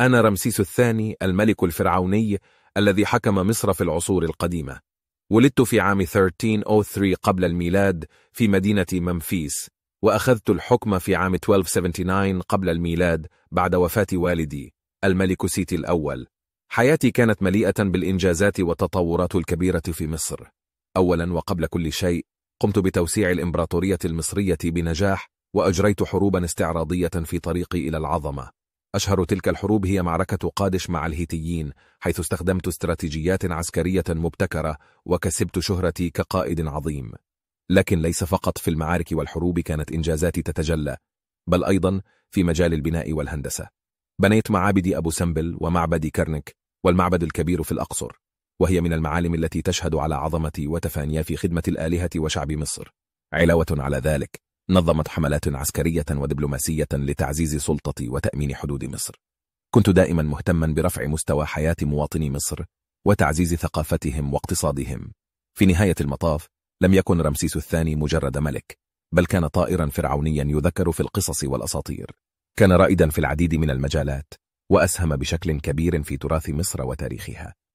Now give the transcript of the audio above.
أنا رمسيس الثاني الملك الفرعوني الذي حكم مصر في العصور القديمة ولدت في عام 1303 قبل الميلاد في مدينة ممفيس وأخذت الحكم في عام 1279 قبل الميلاد بعد وفاة والدي الملك سيتي الأول حياتي كانت مليئة بالإنجازات والتطورات الكبيرة في مصر أولا وقبل كل شيء قمت بتوسيع الإمبراطورية المصرية بنجاح وأجريت حروبا استعراضية في طريقي إلى العظمة أشهر تلك الحروب هي معركة قادش مع الهيتيين حيث استخدمت استراتيجيات عسكرية مبتكرة وكسبت شهرتي كقائد عظيم لكن ليس فقط في المعارك والحروب كانت إنجازاتي تتجلى بل أيضا في مجال البناء والهندسة بنيت معابد أبو سمبل ومعبد كرنك والمعبد الكبير في الأقصر وهي من المعالم التي تشهد على عظمتي وتفانيا في خدمة الآلهة وشعب مصر علاوة على ذلك نظمت حملات عسكرية ودبلوماسية لتعزيز سلطة وتأمين حدود مصر كنت دائما مهتما برفع مستوى حياة مواطني مصر وتعزيز ثقافتهم واقتصادهم في نهاية المطاف لم يكن رمسيس الثاني مجرد ملك بل كان طائرا فرعونيا يذكر في القصص والأساطير كان رائدا في العديد من المجالات وأسهم بشكل كبير في تراث مصر وتاريخها